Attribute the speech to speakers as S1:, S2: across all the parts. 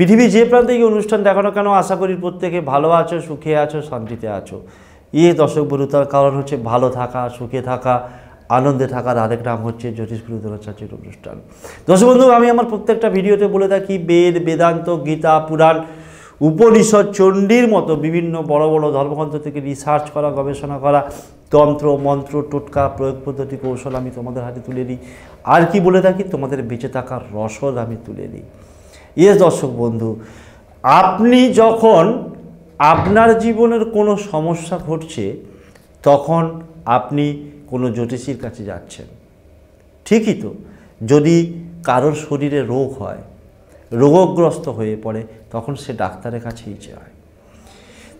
S1: পৃথিবী যে প্রান্তে গিয়ে অনুষ্ঠান দেখানো কেন আশা করি প্রত্যেকে ভালো আছো সুখে আছো শান্তিতে আছো ইয়ে দর্শক বন্ধুতার কারণ হচ্ছে ভালো থাকা সুখে থাকা আনন্দে থাকার আরেক নাম হচ্ছে জ্যোতিষ গুরু দ্রোণাচার্যের অনুষ্ঠান দর্শক বন্ধু আমি আমার প্রত্যেকটা ভিডিওতে বলে থাকি বেদ বেদান্ত গীতা পুরাণ উপনিষদ চণ্ডীর মতো বিভিন্ন বড় বড় ধর্মগ্রন্থ থেকে রিসার্চ করা গবেষণা করা তন্ত্র মন্ত্র টোটকা প্রয়োগ পদ্ধতি কৌশল আমি তোমাদের হাতে তুলে দিই আর কি বলে থাকি তোমাদের বেঁচে থাকার রসদ আমি তুলে দিই ইয়ে দর্শক বন্ধু আপনি যখন আপনার জীবনের কোনো সমস্যা ঘটছে তখন আপনি কোনো জ্যোতিষীর কাছে যাচ্ছেন ঠিকই তো যদি কারোর শরীরে রোগ হয় রোগগ্রস্ত হয়ে পড়ে তখন সে ডাক্তারের কাছেই যায়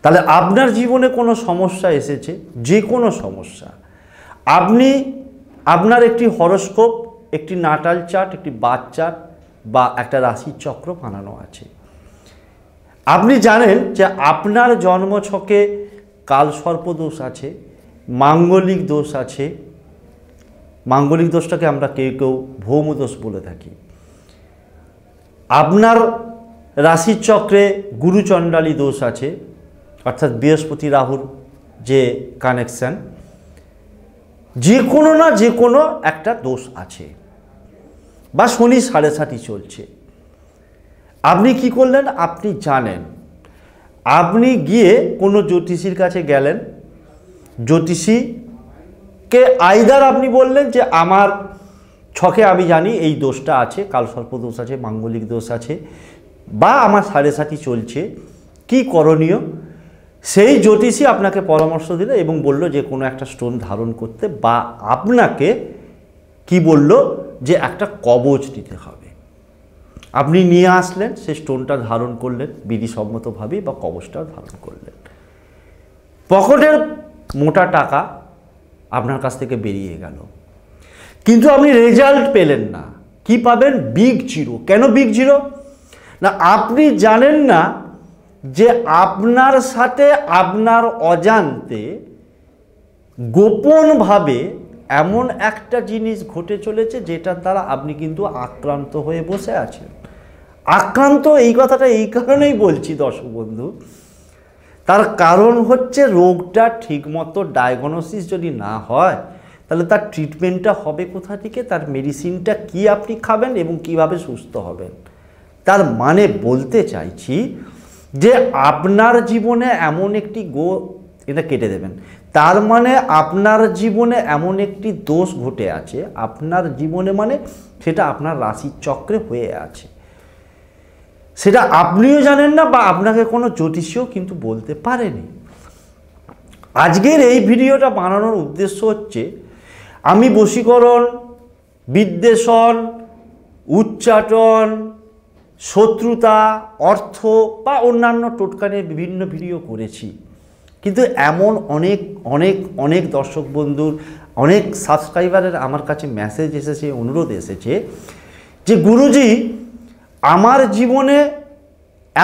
S1: তাহলে আপনার জীবনে কোনো সমস্যা এসেছে যে কোনো সমস্যা আপনি আপনার একটি হরস্কোপ একটি নাটাল চাট একটি বাদ বা একটা রাশির চক্র বানানো আছে আপনি জানেন যে আপনার জন্মছকে কালসর্প দোষ আছে মাঙ্গলিক দোষ আছে মাঙ্গলিক দোষটাকে আমরা কেউ কেউ ভৌম দোষ বলে থাকি আপনার রাশির চক্রে গুরুচণ্ডালী দোষ আছে অর্থাৎ বৃহস্পতি রাহুর যে কানেকশান যে কোনো না যে কোনো একটা দোষ আছে বা শনি সাড়ে সাতই চলছে আপনি কি করলেন আপনি জানেন আপনি গিয়ে কোনো জ্যোতিষীর কাছে গেলেন জ্যোতিষীকে আইদার আপনি বললেন যে আমার ছকে আমি জানি এই দোষটা আছে কাল দোষ আছে মাঙ্গলিক দোষ আছে বা আমার সাড়ে সাতই চলছে কি করণীয় সেই জ্যোতিষী আপনাকে পরামর্শ দিল এবং বলল যে কোনো একটা স্টোন ধারণ করতে বা আপনাকে কি বলল যে একটা কবচ নিতে হবে আপনি নিয়ে আসলেন সে স্টোনটা ধারণ করলেন বিধিসম্মতভাবে বা কবচটা ধারণ করলেন পকেটের মোটা টাকা আপনার কাছ থেকে বেরিয়ে গেল কিন্তু আপনি রেজাল্ট পেলেন না কি পাবেন বিগ জিরো কেন বিগ জিরো না আপনি জানেন না যে আপনার সাথে আপনার অজান্তে গোপনভাবে এমন একটা জিনিস ঘটে চলেছে যেটার দ্বারা আপনি কিন্তু আক্রান্ত হয়ে বসে আছেন আক্রান্ত এই কথাটা এই কারণেই বলছি দর্শক বন্ধু তার কারণ হচ্ছে রোগটা ঠিকমতো ডায়াগনোসিস যদি না হয় তাহলে তার ট্রিটমেন্টটা হবে কোথা থেকে তার মেডিসিনটা কি আপনি খাবেন এবং কিভাবে সুস্থ হবেন তার মানে বলতে চাইছি যে আপনার জীবনে এমন একটি গো এটা কেটে দেবেন তার মানে আপনার জীবনে এমন একটি দোষ ঘটে আছে আপনার জীবনে মানে সেটা আপনার রাশির চক্রে হয়ে আছে সেটা আপনিও জানেন না বা আপনাকে কোনো জ্যোতিষীও কিন্তু বলতে পারেনি আজকের এই ভিডিওটা বানানোর উদ্দেশ্য হচ্ছে আমি বশীকরণ বিদ্বেষণ উচ্চাটন শত্রুতা অর্থ বা অন্যান্য টোটকা নিয়ে বিভিন্ন ভিডিও করেছি কিন্তু এমন অনেক অনেক অনেক দর্শক বন্ধুর অনেক সাবস্ক্রাইবারের আমার কাছে মেসেজ এসেছে অনুরোধ এসেছে যে গুরুজি আমার জীবনে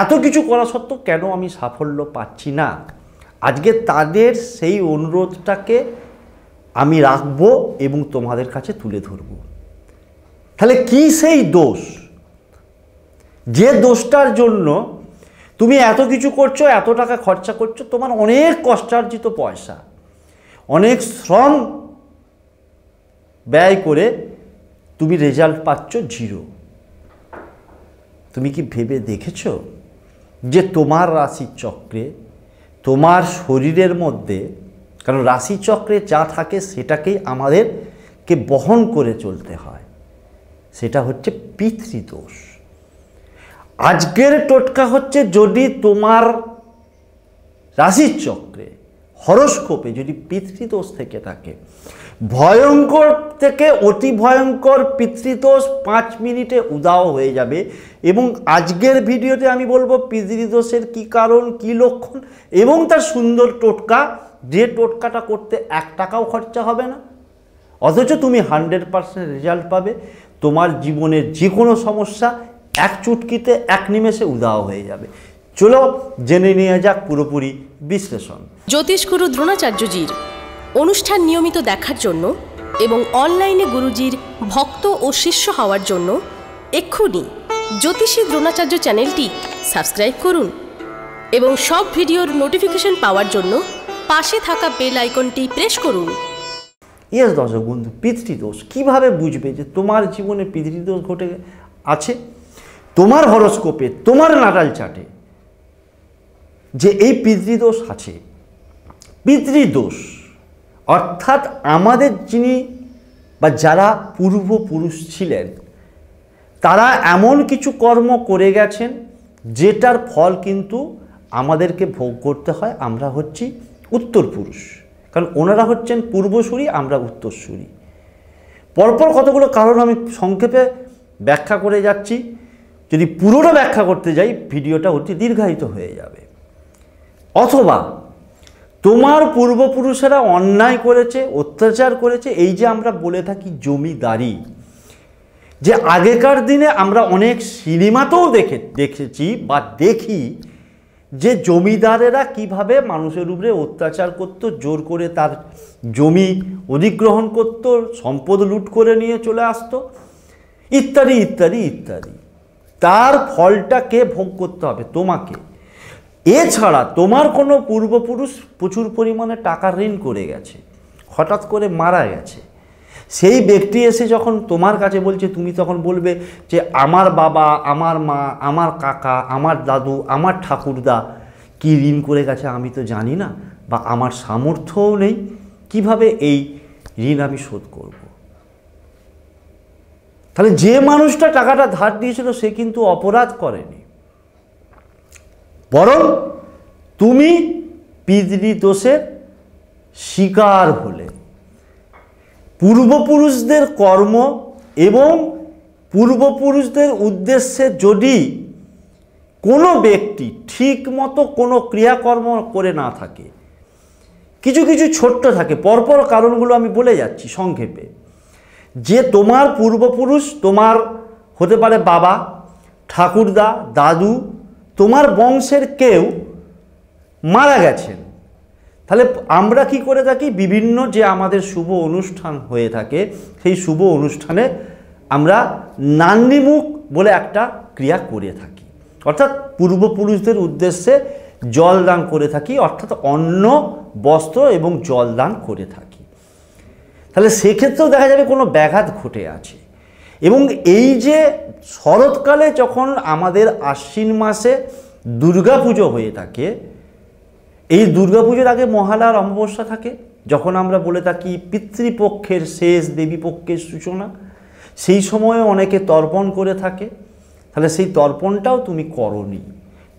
S1: এত কিছু করা সত্ত্বেও কেন আমি সাফল্য পাচ্ছি না আজকে তাদের সেই অনুরোধটাকে আমি রাখব এবং তোমাদের কাছে তুলে ধরব তাহলে কি সেই দোষ যে দোষটার জন্য তুমি এত কিছু করছো এত টাকা খরচা করছো তোমার অনেক কষ্টার্জিত পয়সা অনেক শ্রম ব্যয় করে তুমি রেজাল্ট পাচ্ছ জিরো তুমি কি ভেবে দেখেছ যে তোমার রাশির চক্রে তোমার শরীরের মধ্যে কারণ রাশিচক্রে যা থাকে সেটাকেই আমাদেরকে বহন করে চলতে হয় সেটা হচ্ছে পিতৃদোষ আজকের টোটকা হচ্ছে যদি তোমার রাশির চক্রে হরস্কোপে যদি পিতৃদোষ থেকে থাকে ভয়ঙ্কর থেকে অতি ভয়ঙ্কর পিতৃদোষ পাঁচ মিনিটে উদাও হয়ে যাবে এবং আজকের ভিডিওতে আমি বলবো পিতৃদোষের কি কারণ কি লক্ষণ এবং তার সুন্দর টোটকা যে টোটকাটা করতে এক টাকাও খরচা হবে না অথচ তুমি হান্ড্রেড পারসেন্ট রেজাল্ট পাবে তোমার জীবনের যে কোনো সমস্যা এক চুটকিতে এক নিমেষে উদাও হয়ে যাবে চলো জেনে নেওয়া যাক পুরোপুরি বিশ্লেষণ জ্যোতিষগুরু দ্রোণাচার্যজির অনুষ্ঠান নিয়মিত দেখার জন্য এবং অনলাইনে গুরুজির ভক্ত ও শিষ্য হওয়ার জন্য এক্ষুনি জ্যোতিষী দ্রোণাচার্য চ্যানেলটি সাবস্ক্রাইব করুন এবং সব ভিডিওর নোটিফিকেশন পাওয়ার জন্য পাশে থাকা বেল আইকনটি প্রেস করুন ইয়েস দর্শক বন্ধু পিতৃদোষ কিভাবে বুঝবে যে তোমার জীবনে পিতৃদোষ ঘটে আছে তোমার হরস্কোপে তোমার নাটাল চাটে যে এই পিতৃদোষ আছে পিতৃদোষ অর্থাৎ আমাদের যিনি বা যারা পূর্বপুরুষ ছিলেন তারা এমন কিছু কর্ম করে গেছেন যেটার ফল কিন্তু আমাদেরকে ভোগ করতে হয় আমরা হচ্ছি উত্তরপুরুষ কারণ ওনারা হচ্ছেন পূর্বসূরি আমরা উত্তরসূরি পরপর কতগুলো কারণ আমি সংক্ষেপে ব্যাখ্যা করে যাচ্ছি যদি পুরোটা ব্যাখ্যা করতে যাই ভিডিওটা অতি দীর্ঘায়িত হয়ে যাবে অথবা তোমার পূর্বপুরুষেরা অন্যায় করেছে অত্যাচার করেছে এই যে আমরা বলে থাকি জমিদারি যে আগেকার দিনে আমরা অনেক সিনেমাতেও দেখে দেখেছি বা দেখি যে জমিদারেরা কিভাবে মানুষের উপরে অত্যাচার করত জোর করে তার জমি অধিগ্রহণ করত সম্পদ লুট করে নিয়ে চলে আসতো ইত্যাদি ইত্যাদি ইত্যাদি তার ফলটাকে ভোগ করতে হবে তোমাকে এছাড়া তোমার কোনো পূর্বপুরুষ প্রচুর পরিমাণে টাকা ঋণ করে গেছে হঠাৎ করে মারা গেছে সেই ব্যক্তি এসে যখন তোমার কাছে বলছে তুমি তখন বলবে যে আমার বাবা আমার মা আমার কাকা আমার দাদু আমার ঠাকুরদা কি ঋণ করে গেছে আমি তো জানি না বা আমার সামর্থ্যও নেই কিভাবে এই ঋণ আমি শোধ করব। তাহলে যে মানুষটা টাকাটা ধার দিয়েছিল সে কিন্তু অপরাধ করেনি বরং তুমি পিতৃ দোষের শিকার হলে পূর্বপুরুষদের কর্ম এবং পূর্বপুরুষদের উদ্দেশ্যে যদি কোনো ব্যক্তি ঠিক মতো কোনো ক্রিয়াকর্ম করে না থাকে কিছু কিছু ছোট্ট থাকে পরপর কারণগুলো আমি বলে যাচ্ছি সংক্ষেপে যে তোমার পূর্বপুরুষ তোমার হতে পারে বাবা ঠাকুরদা দাদু তোমার বংশের কেউ মারা গেছেন তাহলে আমরা কি করে থাকি বিভিন্ন যে আমাদের শুভ অনুষ্ঠান হয়ে থাকে সেই শুভ অনুষ্ঠানে আমরা নান্দিমুখ বলে একটা ক্রিয়া করে থাকি অর্থাৎ পূর্বপুরুষদের উদ্দেশ্যে জল দান করে থাকি অর্থাৎ অন্ন বস্ত্র এবং জল দান করে থাকি তাহলে সেক্ষেত্রেও দেখা যাবে কোনো ব্যাঘাত ঘটে আছে এবং এই যে শরৎকালে যখন আমাদের আশ্বিন মাসে দুর্গাপুজো হয়ে থাকে এই দুর্গাপুজোর আগে মহালার অমাবস্যা থাকে যখন আমরা বলে থাকি পিতৃপক্ষের শেষ দেবীপক্ষের সূচনা সেই সময়ে অনেকে তর্পণ করে থাকে তাহলে সেই তর্পণটাও তুমি করনি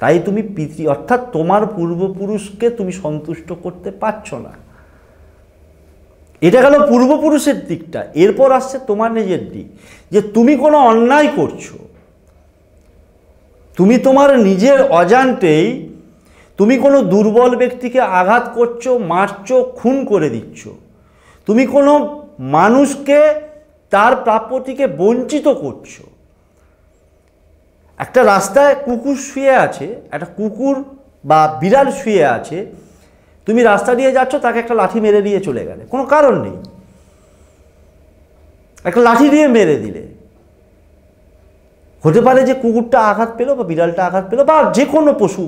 S1: তাই তুমি পিতৃ অর্থাৎ তোমার পূর্বপুরুষকে তুমি সন্তুষ্ট করতে পারছ না এটা গেল পূর্বপুরুষের দিকটা এরপর আসছে তোমার নিজের দিক যে তুমি কোনো অন্যায় করছো তুমি তোমার নিজের অজান্তেই তুমি কোনো দুর্বল ব্যক্তিকে আঘাত করছো মারছো খুন করে দিচ্ছ তুমি কোনো মানুষকে তার প্রাপ্যটিকে বঞ্চিত করছো একটা রাস্তায় কুকুর শুয়ে আছে একটা কুকুর বা বিড়াল শুয়ে আছে তুমি রাস্তা দিয়ে যাচ্ছ তাকে একটা লাঠি মেরে দিয়ে চলে গেলে কোনো কারণ নেই একটা লাঠি দিয়ে মেরে দিলে হতে পারে যে কুকুরটা আঘাত পেলো বা বিড়ালটা আঘাত পেলো বা যে কোনো পশু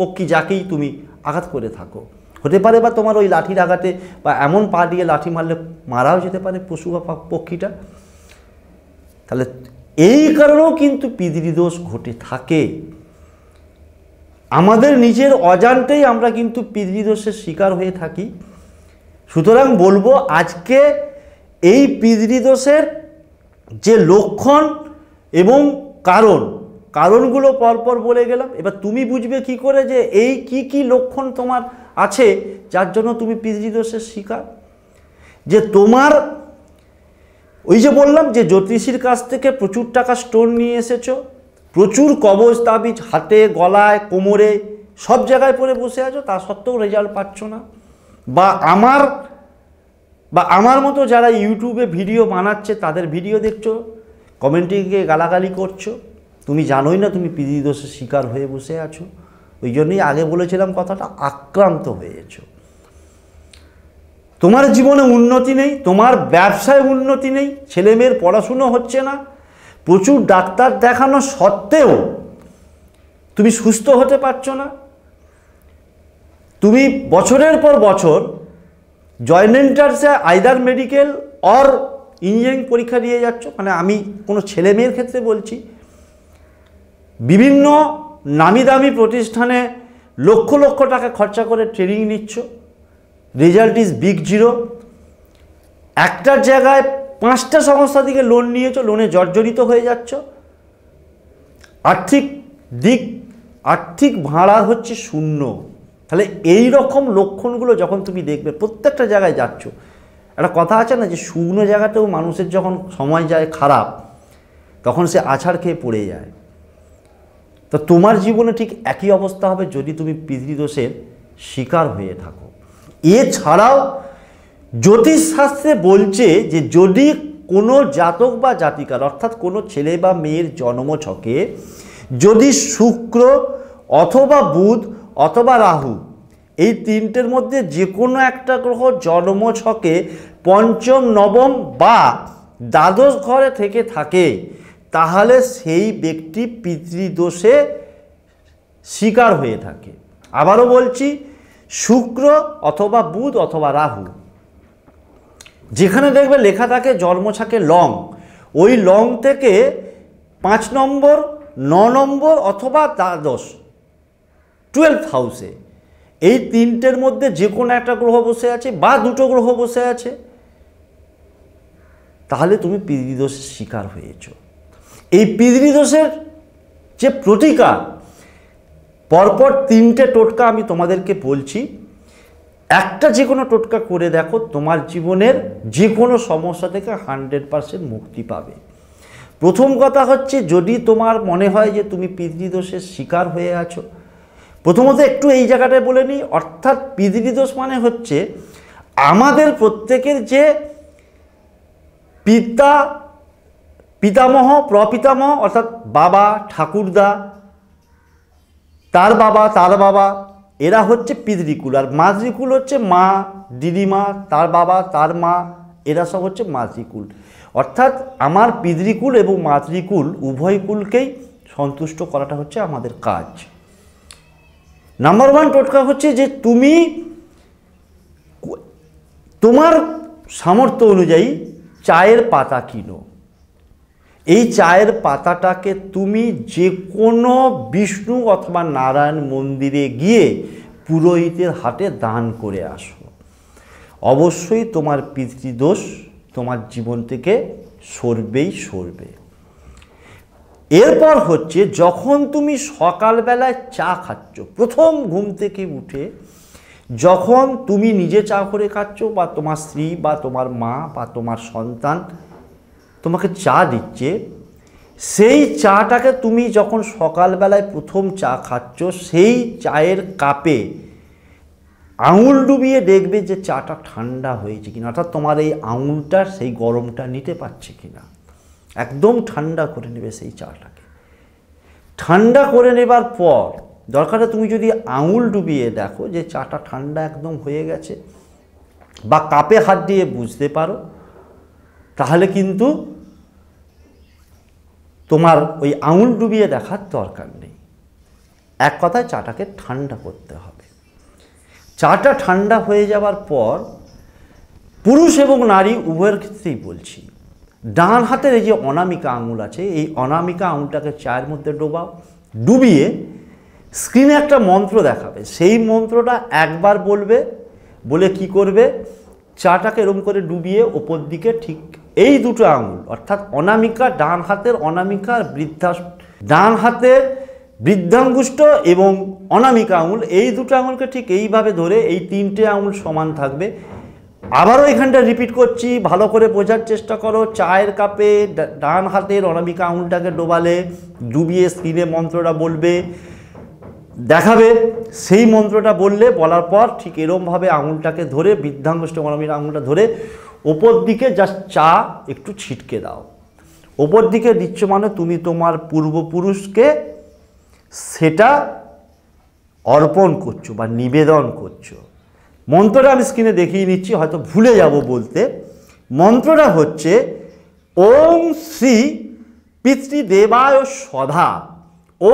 S1: পক্ষী যাকেই তুমি আঘাত করে থাকো হতে পারে বা তোমার ওই লাঠির আঘাতে বা এমন পা দিয়ে লাঠি মারলে মারাও যেতে পারে পশু বা পক্ষীটা তাহলে এই কারণেও কিন্তু পিদিরি দোষ ঘটে থাকে আমাদের নিজের অজান্তেই আমরা কিন্তু পিতৃদোষের শিকার হয়ে থাকি সুতরাং বলবো আজকে এই পিতৃদোষের যে লক্ষণ এবং কারণ কারণগুলো পরপর বলে গেলাম এবার তুমি বুঝবে কি করে যে এই কি কি লক্ষণ তোমার আছে যার জন্য তুমি পিতৃদোষের শিকার যে তোমার ওই যে বললাম যে জ্যোতিষীর কাছ থেকে প্রচুর টাকা স্টোন নিয়ে এসেছো প্রচুর কবজ তাবিজ হাতে গলায় কোমরে সব জায়গায় পরে বসে আছো তা সত্ত্বেও রেজাল্ট পাচ্ছ না বা আমার বা আমার মতো যারা ইউটিউবে ভিডিও বানাচ্ছে তাদের ভিডিও দেখছো কমেন্টিংকে গালাগালি করছো তুমি জানোই না তুমি পিদি দোষের শিকার হয়ে বসে আছো ওই জন্যই আগে বলেছিলাম কথাটা আক্রান্ত হয়েছো তোমার জীবনে উন্নতি নেই তোমার ব্যবসায় উন্নতি নেই ছেলেমেয়ের পড়াশুনো হচ্ছে না প্রচুর ডাক্তার দেখানো সত্ত্বেও তুমি সুস্থ হতে পারছো না তুমি বছরের পর বছর জয়েন্ট এন্টার্সে আইদার মেডিকেল অর ইঞ্জিনিয়ারিং পরীক্ষা দিয়ে যাচ্ছ মানে আমি কোনো ছেলে মেয়ের ক্ষেত্রে বলছি বিভিন্ন নামি দামি প্রতিষ্ঠানে লক্ষ লক্ষ টাকা খরচা করে ট্রেনিং নিচ্ছ রেজাল্ট ইজ বিগ জিরো একটার জায়গায় পাঁচটা সংস্থা থেকে লোন নিয়েছো লোনে জর্জরিত হয়ে যাচ্ছ আর্থিক দিক আর্থিক ভাড়া হচ্ছে শূন্য তাহলে এই রকম লক্ষণগুলো যখন তুমি দেখবে প্রত্যেকটা জায়গায় যাচ্ছ একটা কথা আছে না যে শুকনো জায়গাতেও মানুষের যখন সময় যায় খারাপ তখন সে আছাড় খেয়ে পড়ে যায় তো তোমার জীবনে ঠিক একই অবস্থা হবে যদি তুমি পিতৃদোষের শিকার হয়ে থাকো এছাড়াও জ্যোতিষশাস্ত্রে বলছে যে যদি কোনো জাতক বা জাতিকার অর্থাৎ কোনো ছেলে বা মেয়ের জন্মছকে যদি শুক্র অথবা বুধ অথবা রাহু এই তিনটের মধ্যে যে কোনো একটা গ্রহ জন্মছকে পঞ্চম নবম বা দ্বাদশ ঘরে থেকে থাকে তাহলে সেই ব্যক্তি পিতৃদোষে শিকার হয়ে থাকে আবারও বলছি শুক্র অথবা বুধ অথবা রাহু যেখানে দেখবে লেখা থাকে জন্মছাকে লং ওই লং থেকে পাঁচ নম্বর ন নম্বর অথবা দ্বাদশ টুয়েলভ হাউসে এই তিনটের মধ্যে যে কোনো একটা গ্রহ বসে আছে বা দুটো গ্রহ বসে আছে তাহলে তুমি পিতৃদোষের শিকার হয়েছ এই পিতৃদোষের যে প্রতিকার পরপর তিনটে টোটকা আমি তোমাদেরকে বলছি একটা যে কোনো টোটকা করে দেখো তোমার জীবনের যে কোনো সমস্যা থেকে হান্ড্রেড পারসেন্ট মুক্তি পাবে প্রথম কথা হচ্ছে যদি তোমার মনে হয় যে তুমি পিতৃদোষের শিকার হয়ে আছো প্রথমত একটু এই জায়গাটায় বলে নিই অর্থাৎ পিতৃদোষ মানে হচ্ছে আমাদের প্রত্যেকের যে পিতা পিতামহ প্রপিতামহ অর্থাৎ বাবা ঠাকুরদা তার বাবা তার বাবা এরা হচ্ছে পিতৃকুল আর মাতৃকুল হচ্ছে মা দিদিমা তার বাবা তার মা এরা সব হচ্ছে মাতৃকুল অর্থাৎ আমার পিতৃকুল এবং মাতৃকুল উভয় কুলকেই সন্তুষ্ট করাটা হচ্ছে আমাদের কাজ নাম্বার ওয়ান টোটকা হচ্ছে যে তুমি তোমার সামর্থ্য অনুযায়ী চায়ের পাতা কিনো এই চায়ের পাতাটাকে তুমি যে কোনো বিষ্ণু অথবা নারায়ণ মন্দিরে গিয়ে পুরোহিতের হাতে দান করে আসো অবশ্যই তোমার পিতৃদোষ তোমার জীবন থেকে সরবেই সরবে এরপর হচ্ছে যখন তুমি সকালবেলায় চা খাচ্ছ প্রথম ঘুম থেকে উঠে যখন তুমি নিজে চা করে খাচ্ছ বা তোমার স্ত্রী বা তোমার মা বা তোমার সন্তান তোমাকে চা দিচ্ছে সেই চাটাকে তুমি যখন সকালবেলায় প্রথম চা খাচ্ছ সেই চায়ের কাপে আঙুল ডুবিয়ে দেখবে যে চাটা ঠান্ডা হয়েছে কিনা অর্থাৎ তোমার এই আঙুলটা সেই গরমটা নিতে পারছে কিনা একদম ঠান্ডা করে নেবে সেই চাটাকে ঠান্ডা করে নেবার পর দরকারে তুমি যদি আঙুল ডুবিয়ে দেখো যে চাটা ঠান্ডা একদম হয়ে গেছে বা কাপে হাত দিয়ে বুঝতে পারো তাহলে কিন্তু তোমার ওই আঙুল ডুবিয়ে দেখার দরকার নেই এক কথায় চাটাকে ঠান্ডা করতে হবে চাটা ঠান্ডা হয়ে যাওয়ার পর পুরুষ এবং নারী উভয়ের ক্ষেত্রেই বলছি ডান হাতের এই যে অনামিকা আঙুল আছে এই অনামিকা আঙুলটাকে চায়ের মধ্যে ডোবাও ডুবিয়ে স্ক্রিনে একটা মন্ত্র দেখাবে সেই মন্ত্রটা একবার বলবে বলে কি করবে চাটাকে এরম করে ডুবিয়ে ওপর দিকে ঠিক এই দুটো আঙুল অর্থাৎ অনামিকা ডান হাতের অনামিকা বৃদ্ধা ডান হাতের বৃদ্ধাঙ্গুষ্ট এবং অনামিকা আঙুল এই দুটো আঙুলকে ঠিক এইভাবে ধরে এই তিনটে আঙুল সমান থাকবে আবারও এখানটা রিপিট করছি ভালো করে বোঝার চেষ্টা করো চায়ের কাপে ডান হাতের অনামিকা আঙুলটাকে ডোবালে ডুবিয়ে স্ক্রিনে মন্ত্রটা বলবে দেখাবে সেই মন্ত্রটা বললে বলার পর ঠিক এরমভাবে আঙুলটাকে ধরে বৃদ্ধাঙ্গুষ্ট অনামিকা আঙুলটা ধরে ওপর দিকে জাস্ট চা একটু ছিটকে দাও ওপর দিকে দিচ্ছ মানে তুমি তোমার পূর্বপুরুষকে সেটা অর্পণ করছো বা নিবেদন করছো মন্ত্রটা আমি স্ক্রিনে দেখিয়ে নিচ্ছি হয়তো ভুলে যাব বলতে মন্ত্রটা হচ্ছে ওম শ্রী পিতৃদেবায় সদা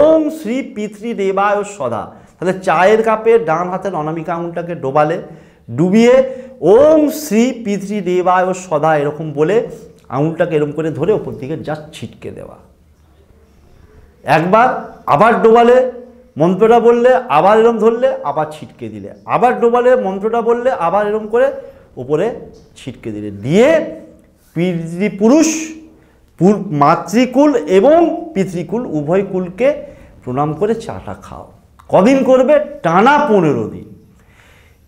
S1: ওম শ্রী পিতৃদেবায় সদা তাহলে চায়ের কাপে ডান হাতের অনামিকা আঙুলটাকে ডোবালে ডুবিয়ে ওম শ্রী পিতৃ দেবায় ও সদা এরকম বলে আঙুলটাকে এরকম করে ধরে ওপর দিকে জাস্ট ছিটকে দেওয়া একবার আবার ডোবালে মন্ত্রটা বললে আবার এরম ধরলে আবার ছিটকে দিলে আবার ডোবালে মন্ত্রটা বললে আবার এরম করে ওপরে ছিটকে দিলে দিয়ে পিতৃপুরুষ মাতৃকুল এবং পিতৃকুল উভয় কুলকে প্রণাম করে চাটা খাও কদিন করবে টানা পনেরো দিন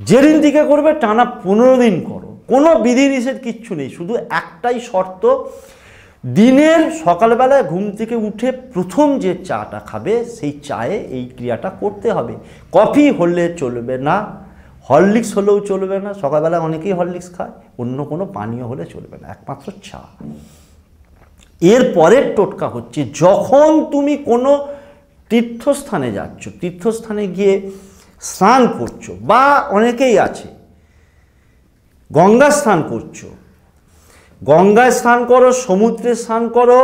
S1: যেদিন থেকে করবে টানা পনেরো দিন করো কোনো বিধিনিষেধ কিচ্ছু নেই শুধু একটাই শর্ত দিনের সকালবেলায় ঘুম থেকে উঠে প্রথম যে চাটা খাবে সেই চায়ে এই ক্রিয়াটা করতে হবে কফি হলে চলবে না হরলিক্স হলেও চলবে না সকালবেলা অনেকেই হরলিক্স খায় অন্য কোনো পানীয় হলে চলবে না একমাত্র চা এর পরের টোটকা হচ্ছে যখন তুমি কোনো তীর্থস্থানে যাচ্ছ তীর্থস্থানে গিয়ে স্নান করছো বা অনেকেই আছে গঙ্গা স্নান করছো গঙ্গায় স্নান করো সমুদ্রে স্নান করো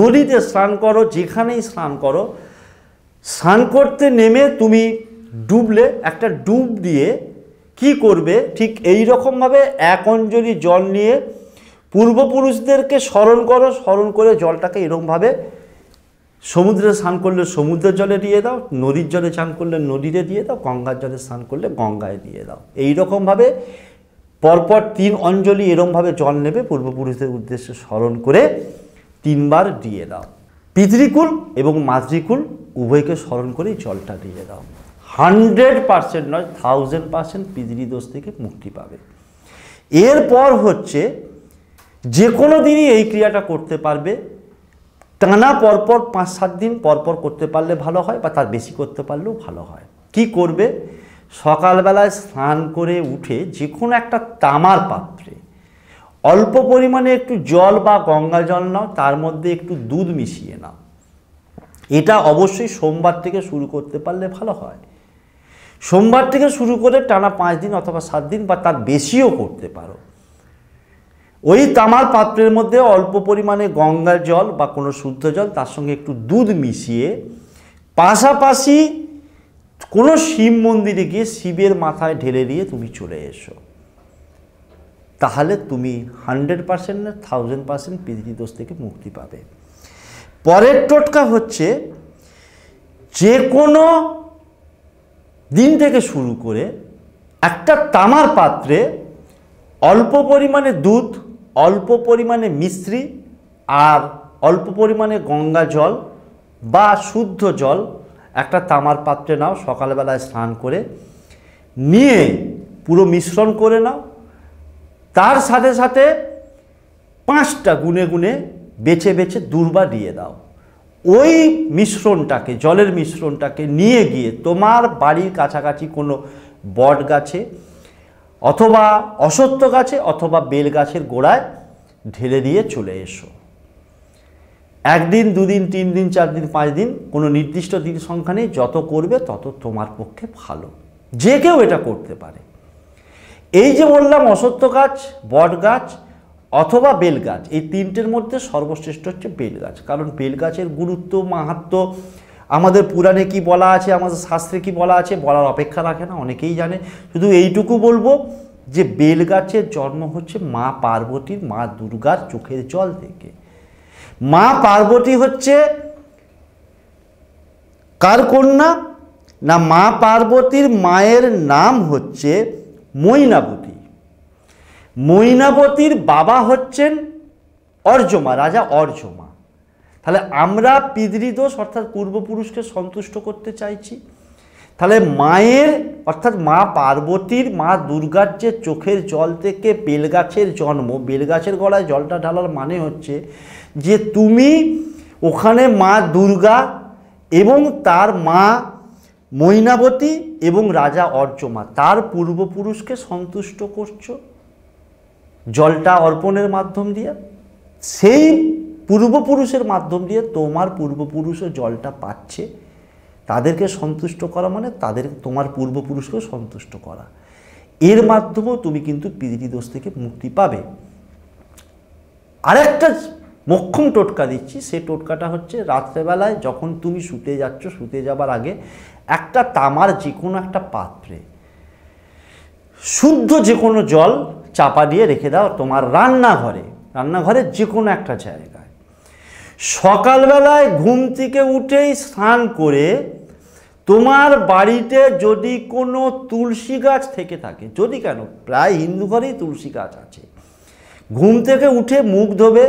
S1: নদীতে স্নান করো যেখানেই স্নান করো স্নান করতে নেমে তুমি ডুবলে একটা ডুব দিয়ে কি করবে ঠিক এই রকমভাবে এক অঞ্জলি জল নিয়ে পূর্বপুরুষদেরকে স্মরণ করো স্মরণ করে জলটাকে এরকমভাবে সমুদ্রে স্নান করলে সমুদ্রের জলে দিয়ে দাও নদীর জলে স্নান করলে নদীতে দিয়ে দাও গঙ্গার জলে স্নান করলে গঙ্গায় দিয়ে দাও এই রকমভাবে পরপর তিন অঞ্জলি এরমভাবে জল নেবে পূর্বপুরুষদের উদ্দেশ্যে স্মরণ করে তিনবার দিয়ে দাও পিতৃকুল এবং মাতৃকুল উভয়কে স্মরণ করেই জলটা দিয়ে দাও হান্ড্রেড পার্সেন্ট নয় থাউজেন্ড পার্সেন্ট পিতৃদোষ থেকে মুক্তি পাবে এরপর হচ্ছে যে কোনো দিনই এই ক্রিয়াটা করতে পারবে টানা পরপর পাঁচ সাত দিন পরপর করতে পারলে ভালো হয় বা তার বেশি করতে পারলেও ভালো হয় কি করবে সকালবেলায় স্নান করে উঠে যে কোনো একটা তামার পাত্রে অল্প পরিমাণে একটু জল বা গঙ্গা জল নাও তার মধ্যে একটু দুধ মিশিয়ে নাও এটা অবশ্যই সোমবার থেকে শুরু করতে পারলে ভালো হয় সোমবার থেকে শুরু করে টানা পাঁচ দিন অথবা সাত দিন বা তার বেশিও করতে পারো ওই তামার পাত্রের মধ্যে অল্প পরিমাণে গঙ্গার জল বা কোনো শুদ্ধ জল তার সঙ্গে একটু দুধ মিশিয়ে পাশাপাশি কোনো শিব মন্দিরে গিয়ে শিবের মাথায় ঢেলে দিয়ে তুমি চলে এসো তাহলে তুমি হান্ড্রেড পার্সেন্ট না থাউজেন্ড পার্সেন্ট পৃথিবী দোষ থেকে মুক্তি পাবে পরের টোটকা হচ্ছে যে কোনো দিন থেকে শুরু করে একটা তামার পাত্রে অল্প পরিমাণে দুধ অল্প পরিমাণে মিশ্রি আর অল্প পরিমাণে গঙ্গা জল বা শুদ্ধ জল একটা তামার পাত্রে নাও সকালবেলায় স্নান করে নিয়ে পুরো মিশ্রণ করে নাও তার সাথে সাথে পাঁচটা গুনে গুনে বেছে বেছে দুর্বা দিয়ে দাও ওই মিশ্রণটাকে জলের মিশ্রণটাকে নিয়ে গিয়ে তোমার বাড়ির কাছাকাছি কোনো বট গাছে অথবা অসত্য গাছে অথবা বেল গাছের গোড়ায় ঢেলে দিয়ে চলে এসো একদিন দুদিন তিন দিন চার দিন পাঁচ দিন কোনো নির্দিষ্ট দিন সংখ্যা নেই যত করবে তত তোমার পক্ষে ভালো যে কেউ এটা করতে পারে এই যে বললাম অসত্য গাছ বট গাছ অথবা বেল গাছ এই তিনটের মধ্যে সর্বশ্রেষ্ঠ হচ্ছে বেল গাছ কারণ বেল গাছের গুরুত্ব মাহাত্ম আমাদের পুরাণে কি বলা আছে আমাদের শাস্ত্রে কি বলা আছে বলার অপেক্ষা রাখে না অনেকেই জানে শুধু এইটুকু বলবো যে বেলগাছের জন্ম হচ্ছে মা পার্বতীর মা দুর্গার চোখের জল থেকে মা পার্বতী হচ্ছে কার কন্যা না মা পার্বতীর মায়ের নাম হচ্ছে মৈনাবতী মৈনাবতীর বাবা হচ্ছেন অর্জমা রাজা অর্জমা তাহলে আমরা পিতৃদোষ অর্থাৎ পূর্বপুরুষকে সন্তুষ্ট করতে চাইছি তাহলে মায়ের অর্থাৎ মা পার্বতীর মা দুর্গার যে চোখের জল থেকে বেলগাছের জন্ম বেলগাছের গলায় জলটা ঢালার মানে হচ্ছে যে তুমি ওখানে মা দুর্গা এবং তার মা মৈনাবতী এবং রাজা অর্চমা তার পূর্বপুরুষকে সন্তুষ্ট করছো জলটা অর্পণের মাধ্যম দিয়ে সেই পূর্বপুরুষের মাধ্যম দিয়ে তোমার পূর্বপুরুষও জলটা পাচ্ছে তাদেরকে সন্তুষ্ট করা মানে তাদের তোমার পূর্বপুরুষকেও সন্তুষ্ট করা এর মাধ্যমেও তুমি কিন্তু পিদিটি দোষ থেকে মুক্তি পাবে আরেকটা মক্ষম টোটকা দিচ্ছি সে টোটকাটা হচ্ছে রাত্রেবেলায় যখন তুমি শুতে যাচ্ছ শুতে যাবার আগে একটা তামার যে কোনো একটা পাত্রে শুদ্ধ যে কোনো জল চাপা দিয়ে রেখে দাও তোমার রান্নাঘরে রান্নাঘরের যে কোনো একটা জায়গা সকালবেলায় ঘুম থেকে উঠেই স্নান করে তোমার বাড়িতে যদি কোনো তুলসী গাছ থেকে থাকে যদি কেন প্রায় হিন্দু ঘরেই তুলসী গাছ আছে ঘুম থেকে উঠে মুখ ধোবে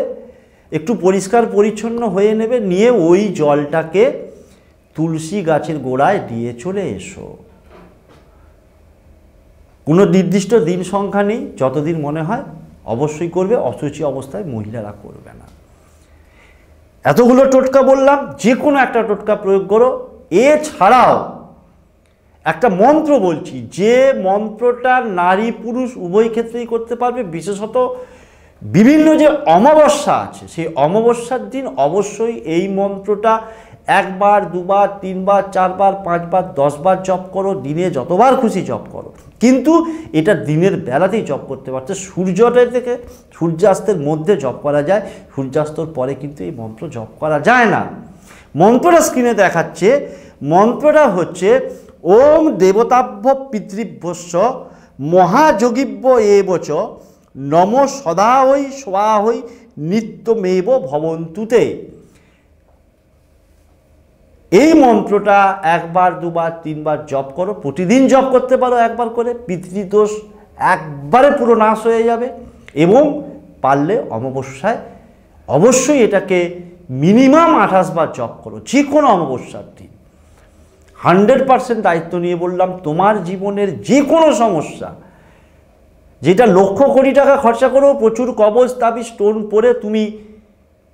S1: একটু পরিষ্কার পরিচ্ছন্ন হয়ে নেবে নিয়ে ওই জলটাকে তুলসী গাছের গোড়ায় দিয়ে চলে এসো কোনো নির্দিষ্ট দিন সংখ্যা নেই যতদিন মনে হয় অবশ্যই করবে অসুচি অবস্থায় মহিলারা করবে না এতগুলো টোটকা বললাম যে কোনো একটা টোটকা প্রয়োগ করো এছাড়াও একটা মন্ত্র বলছি যে মন্ত্রটা নারী পুরুষ উভয় ক্ষেত্রেই করতে পারবে বিশেষত বিভিন্ন যে অমাবস্যা আছে সেই অমাবস্যার দিন অবশ্যই এই মন্ত্রটা একবার দুবার তিনবার চারবার পাঁচবার দশবার জপ করো দিনে যতবার খুশি জপ করো কিন্তু এটা দিনের বেলাতেই জব করতে পারছে সূর্যটা থেকে সূর্যাস্তের মধ্যে জব করা যায় সূর্যাস্তর পরে কিন্তু এই মন্ত্র জব করা যায় না মন্ত্রটা স্ক্রিনে দেখাচ্ছে মন্ত্রটা হচ্ছে ওম দেবতাভ্য পিতৃভ্যস্য মহাযোগিব্য বচ নম সদা হই সোয়া হই নিত্যমেব ভবন্তুতে এই মন্ত্রটা একবার দুবার তিনবার জপ করো প্রতিদিন জপ করতে পারো একবার করে পিতৃদোষ একবারে পুরো নাশ হয়ে যাবে এবং পারলে অমাবস্যায় অবশ্যই এটাকে মিনিমাম আঠাশ বার জপ করো যে কোনো অমাবস্যার দিন হান্ড্রেড পারসেন্ট দায়িত্ব নিয়ে বললাম তোমার জীবনের যে কোনো সমস্যা যেটা লক্ষ কোটি টাকা খরচা করেও প্রচুর কবজ তাবি স্টোন পরে তুমি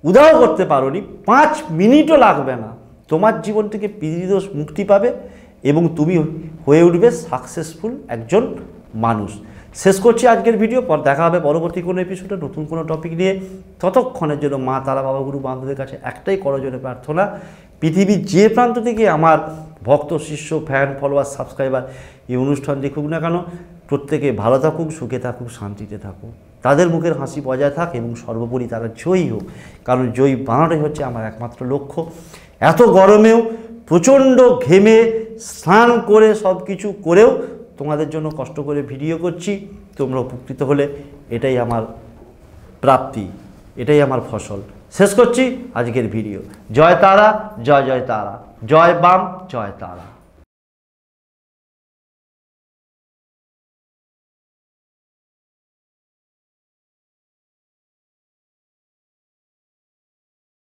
S1: উদাহ করতে পারো নি পাঁচ মিনিটও লাগবে না তোমার জীবন থেকে পিতৃদোষ মুক্তি পাবে এবং তুমি হয়ে উঠবে সাকসেসফুল একজন মানুষ শেষ করছি আজকের ভিডিও পর দেখা হবে পরবর্তী কোনো এপিসোডে নতুন কোনো টপিক নিয়ে ততক্ষণের জন্য মা তারা বাবা গুরু বান্ধবদের কাছে একটাই জন্য প্রার্থনা পৃথিবীর যে প্রান্ত থেকে আমার ভক্ত শিষ্য ফ্যান ফলোয়ার সাবস্ক্রাইবার এই অনুষ্ঠান দেখুক না কেন প্রত্যেকে ভালো থাকুক সুখে থাকুক শান্তিতে থাকুক তাদের মুখের হাসি বজায় থাক এবং সর্বোপরি তারা জয়ী হোক কারণ জয়ী বানানোটাই হচ্ছে আমার একমাত্র লক্ষ্য এত গরমেও প্রচণ্ড ঘেমে স্নান করে সব কিছু করেও তোমাদের জন্য কষ্ট করে ভিডিও করছি তোমরা উপকৃত হলে এটাই আমার প্রাপ্তি এটাই আমার ফসল শেষ করছি আজকের ভিডিও জয় তারা জয় জয় তারা জয় বাম জয় তারা